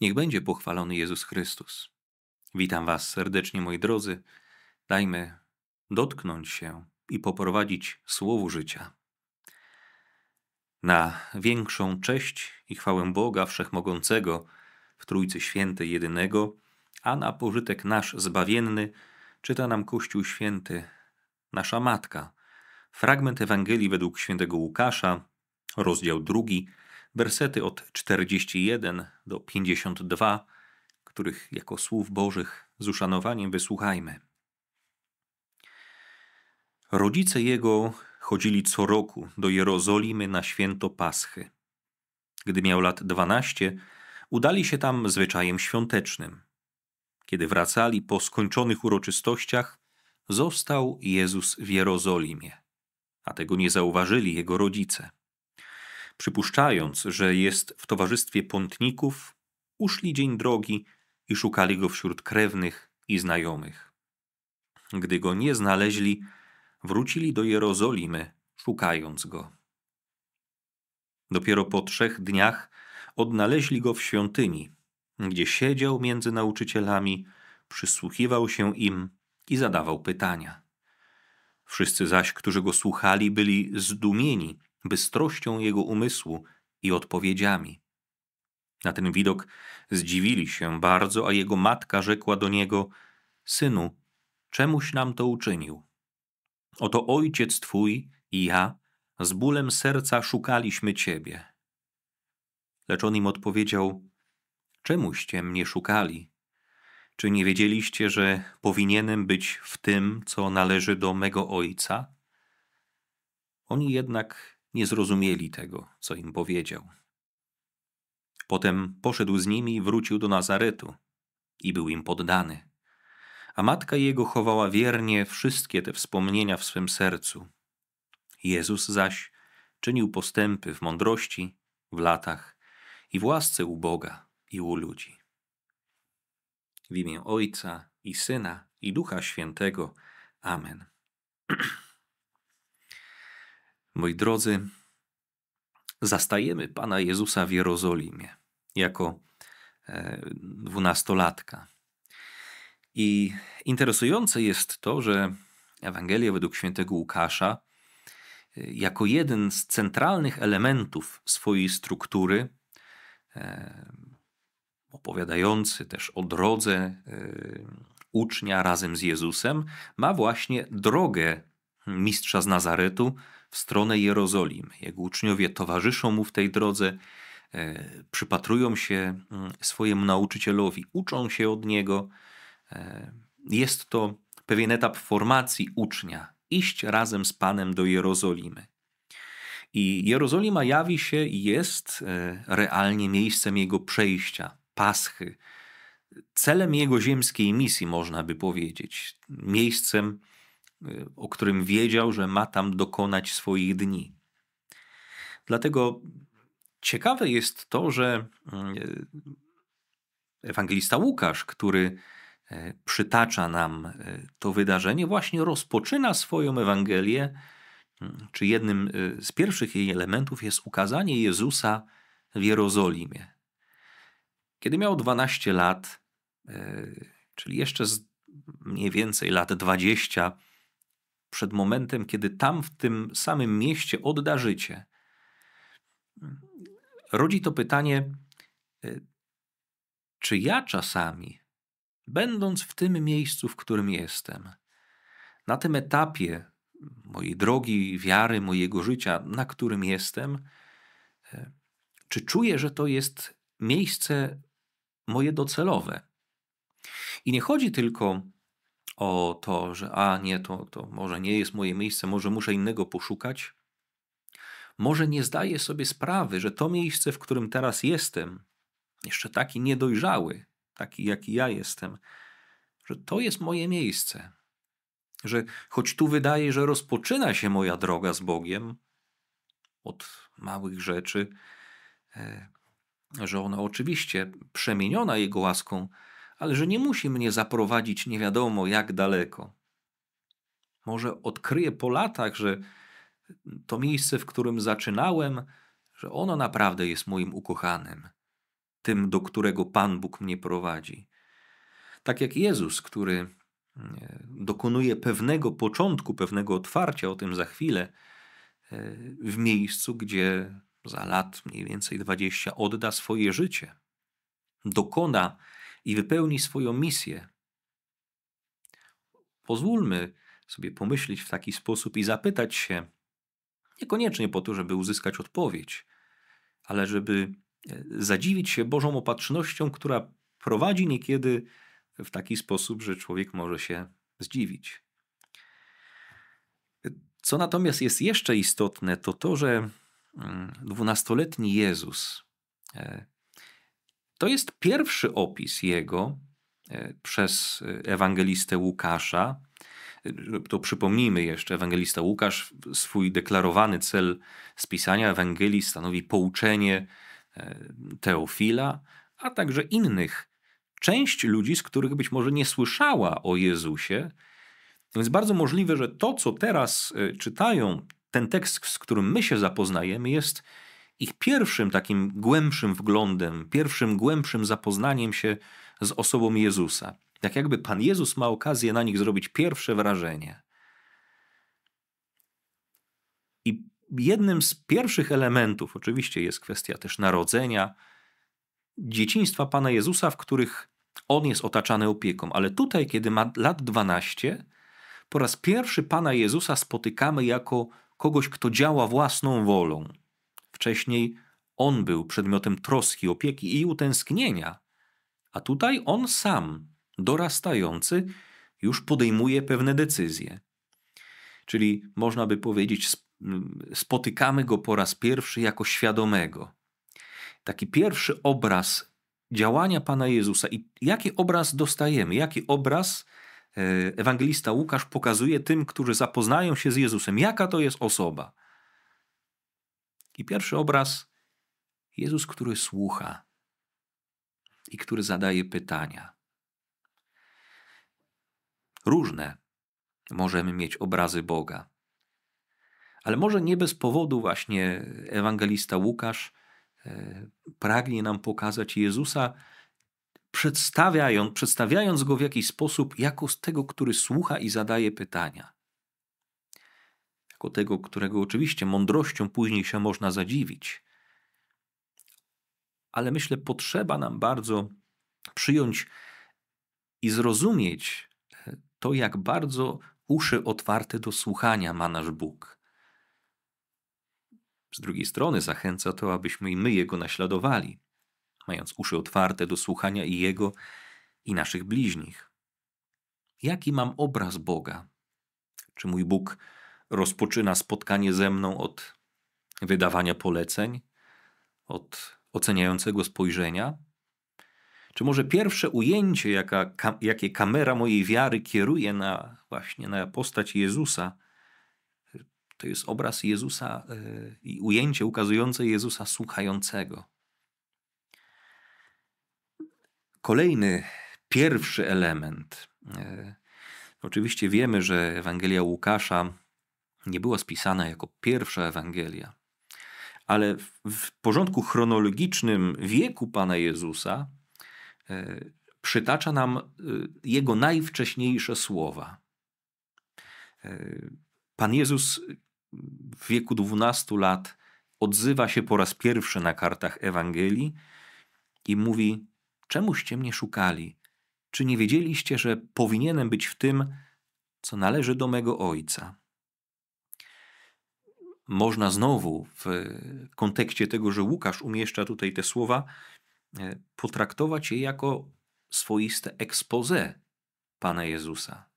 Niech będzie pochwalony Jezus Chrystus. Witam Was serdecznie, moi drodzy. Dajmy dotknąć się i poprowadzić słowu życia. Na większą cześć i chwałę Boga Wszechmogącego w Trójcy Świętej Jedynego, a na pożytek nasz zbawienny czyta nam Kościół Święty, nasza Matka. Fragment Ewangelii według świętego Łukasza, rozdział drugi, Wersety od 41 do 52, których jako słów Bożych z uszanowaniem wysłuchajmy. Rodzice jego chodzili co roku do Jerozolimy na święto Paschy. Gdy miał lat 12, udali się tam zwyczajem świątecznym. Kiedy wracali po skończonych uroczystościach, został Jezus w Jerozolimie, a tego nie zauważyli jego rodzice. Przypuszczając, że jest w towarzystwie pątników, uszli dzień drogi i szukali go wśród krewnych i znajomych. Gdy go nie znaleźli, wrócili do Jerozolimy, szukając go. Dopiero po trzech dniach odnaleźli go w świątyni, gdzie siedział między nauczycielami, przysłuchiwał się im i zadawał pytania. Wszyscy zaś, którzy go słuchali, byli zdumieni, bystrością jego umysłu i odpowiedziami. Na ten widok zdziwili się bardzo, a jego matka rzekła do niego: Synu, czemuś nam to uczynił? Oto ojciec twój i ja z bólem serca szukaliśmy ciebie. Lecz on im odpowiedział: Czemuście mnie szukali? Czy nie wiedzieliście, że powinienem być w tym, co należy do mego ojca? Oni jednak nie zrozumieli tego, co im powiedział. Potem poszedł z nimi i wrócił do Nazaretu i był im poddany. A matka jego chowała wiernie wszystkie te wspomnienia w swym sercu. Jezus zaś czynił postępy w mądrości, w latach i w łasce u Boga i u ludzi. W imię Ojca i Syna i Ducha Świętego. Amen. Moi drodzy, zastajemy Pana Jezusa w Jerozolimie jako e, dwunastolatka. I interesujące jest to, że Ewangelia według świętego Łukasza, e, jako jeden z centralnych elementów swojej struktury, e, opowiadający też o drodze ucznia razem z Jezusem, ma właśnie drogę mistrza z Nazaretu, w stronę Jerozolimy. Jego uczniowie towarzyszą mu w tej drodze, e, przypatrują się mm, swojemu nauczycielowi, uczą się od niego. E, jest to pewien etap formacji ucznia iść razem z Panem do Jerozolimy. I Jerozolima jawi się i jest e, realnie miejscem jego przejścia, paschy, celem jego ziemskiej misji, można by powiedzieć, miejscem o którym wiedział, że ma tam dokonać swoich dni. Dlatego ciekawe jest to, że e, ewangelista Łukasz, który e, przytacza nam e, to wydarzenie, właśnie rozpoczyna swoją Ewangelię, czy jednym z pierwszych jej elementów jest ukazanie Jezusa w Jerozolimie. Kiedy miał 12 lat, czyli jeszcze z mniej więcej lat 20, przed momentem, kiedy tam w tym samym mieście odda życie, rodzi to pytanie, e, czy ja czasami, będąc w tym miejscu, w którym jestem, na tym etapie mojej drogi, wiary, mojego życia, na którym jestem, e, czy czuję, że to jest miejsce moje docelowe? I nie chodzi tylko o to, że a nie, to, to może nie jest moje miejsce, może muszę innego poszukać. Może nie zdaję sobie sprawy, że to miejsce, w którym teraz jestem, jeszcze taki niedojrzały, taki jaki ja jestem, że to jest moje miejsce. Że choć tu wydaje, że rozpoczyna się moja droga z Bogiem od małych rzeczy, e, że ona oczywiście przemieniona Jego łaską, ale że nie musi mnie zaprowadzić nie wiadomo jak daleko. Może odkryję po latach, że to miejsce, w którym zaczynałem, że ono naprawdę jest moim ukochanym, tym, do którego Pan Bóg mnie prowadzi. Tak jak Jezus, który e, dokonuje pewnego początku, pewnego otwarcia, o tym za chwilę, e, w miejscu, gdzie za lat mniej więcej 20 odda swoje życie. Dokona i wypełni swoją misję. Pozwólmy sobie pomyśleć w taki sposób i zapytać się, niekoniecznie po to, żeby uzyskać odpowiedź, ale żeby e, zadziwić się Bożą opatrznością, która prowadzi niekiedy w taki sposób, że człowiek może się zdziwić. E, co natomiast jest jeszcze istotne, to to, że mm, dwunastoletni Jezus e, to jest pierwszy opis jego e, przez e, ewangelistę Łukasza. E, to przypomnijmy jeszcze, ewangelista Łukasz swój deklarowany cel spisania Ewangelii stanowi pouczenie Teofila, a także innych, część ludzi, z których być może nie słyszała o Jezusie. Więc bardzo możliwe, że to, co teraz czytają, ten tekst, z którym my się zapoznajemy, jest ich pierwszym takim głębszym wglądem, pierwszym głębszym zapoznaniem się z osobą Jezusa. Tak jakby Pan Jezus ma okazję na nich zrobić pierwsze wrażenie. I jednym z pierwszych elementów, oczywiście, jest kwestia też narodzenia, dzieciństwa Pana Jezusa, w których on jest otaczany opieką. Ale tutaj, kiedy ma lat 12, po raz pierwszy Pana Jezusa spotykamy jako kogoś, kto działa własną wolą. Wcześniej on był przedmiotem troski, opieki i utęsknienia, a tutaj on sam, dorastający, już podejmuje pewne decyzje. Czyli można by powiedzieć, spotykamy go po raz pierwszy jako świadomego. Taki pierwszy obraz działania Pana Jezusa i jaki obraz dostajemy, jaki obraz e, ewangelista Łukasz pokazuje tym, którzy zapoznają się z Jezusem, jaka to jest osoba. I pierwszy obraz Jezus, który słucha i który zadaje pytania. Różne możemy mieć obrazy Boga. Ale może nie bez powodu właśnie ewangelista Łukasz e, pragnie nam pokazać Jezusa, przedstawiając, przedstawiając go w jakiś sposób jako z tego, który słucha i zadaje pytania jako tego, którego oczywiście mądrością później się można zadziwić. Ale myślę, potrzeba nam bardzo przyjąć i zrozumieć e, to, jak bardzo uszy otwarte do słuchania ma nasz Bóg. Z drugiej strony zachęca to, abyśmy i my Jego naśladowali, mając uszy otwarte do słuchania i Jego, i naszych bliźnich. Jaki mam obraz Boga? Czy mój Bóg rozpoczyna spotkanie ze mną od wydawania poleceń, od oceniającego spojrzenia? Czy może pierwsze ujęcie, jaka, ka, jakie kamera mojej wiary kieruje na właśnie na postać Jezusa, to jest obraz Jezusa e, i yy, ujęcie ukazujące Jezusa słuchającego. Kolejny, pierwszy element. Yy, oczywiście wiemy, że Ewangelia Łukasza nie była spisana jako pierwsza Ewangelia, ale w porządku chronologicznym wieku Pana Jezusa e, przytacza nam e, jego najwcześniejsze słowa. E, Pan Jezus w wieku 12 lat odzywa się po raz pierwszy na kartach Ewangelii i mówi: Czemuście mnie szukali? Czy nie wiedzieliście, że powinienem być w tym, co należy do mego Ojca? można znowu w kontekście tego, że Łukasz umieszcza tutaj te słowa, e, potraktować je jako swoiste expose Pana Jezusa.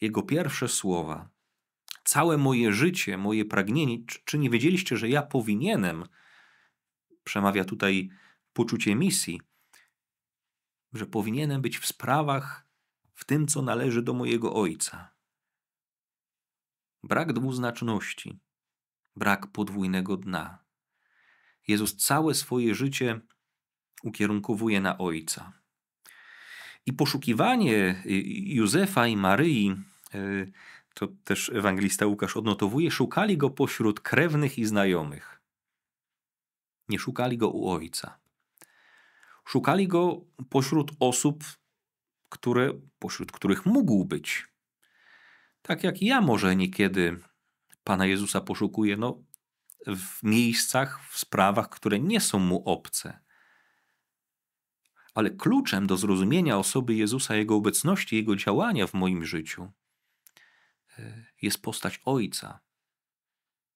Jego pierwsze słowa, całe moje życie, moje pragnienie, czy nie wiedzieliście, że ja powinienem, przemawia tutaj poczucie misji, że powinienem być w sprawach, w tym, co należy do mojego Ojca. Brak dwuznaczności, brak podwójnego dna. Jezus całe swoje życie ukierunkowuje na Ojca. I poszukiwanie y, y, Józefa i Maryi, y, to też ewangelista Łukasz odnotowuje, szukali go pośród krewnych i znajomych. Nie szukali go u Ojca. Szukali go pośród osób, które, pośród których mógł być. Tak jak ja może niekiedy Pana Jezusa poszukuje no, w miejscach, w sprawach, które nie są mu obce. Ale kluczem do zrozumienia osoby Jezusa, jego obecności, jego działania w moim życiu e, jest postać Ojca,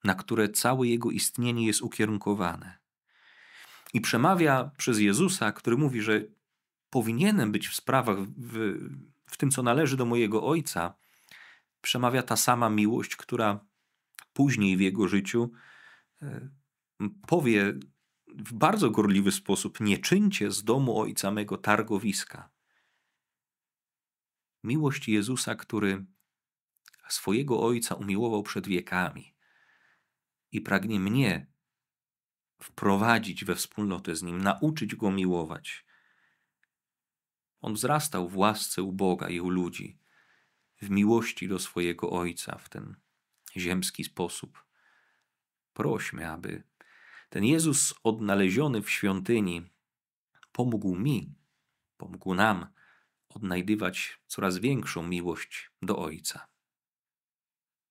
na które całe jego istnienie jest ukierunkowane. I przemawia przez Jezusa, który mówi, że powinienem być w sprawach, w, w tym, co należy do mojego Ojca, przemawia ta sama miłość, która później w jego życiu e, powie w bardzo gorliwy sposób: Nie czyńcie z domu ojca mego targowiska. Miłość Jezusa, który swojego ojca umiłował przed wiekami i pragnie mnie wprowadzić we wspólnotę z nim, nauczyć go miłować. On wzrastał w łasce u Boga i u ludzi, w miłości do swojego ojca, w ten ziemski sposób. Prośmy, aby ten Jezus odnaleziony w świątyni pomógł mi, pomógł nam odnajdywać coraz większą miłość do Ojca.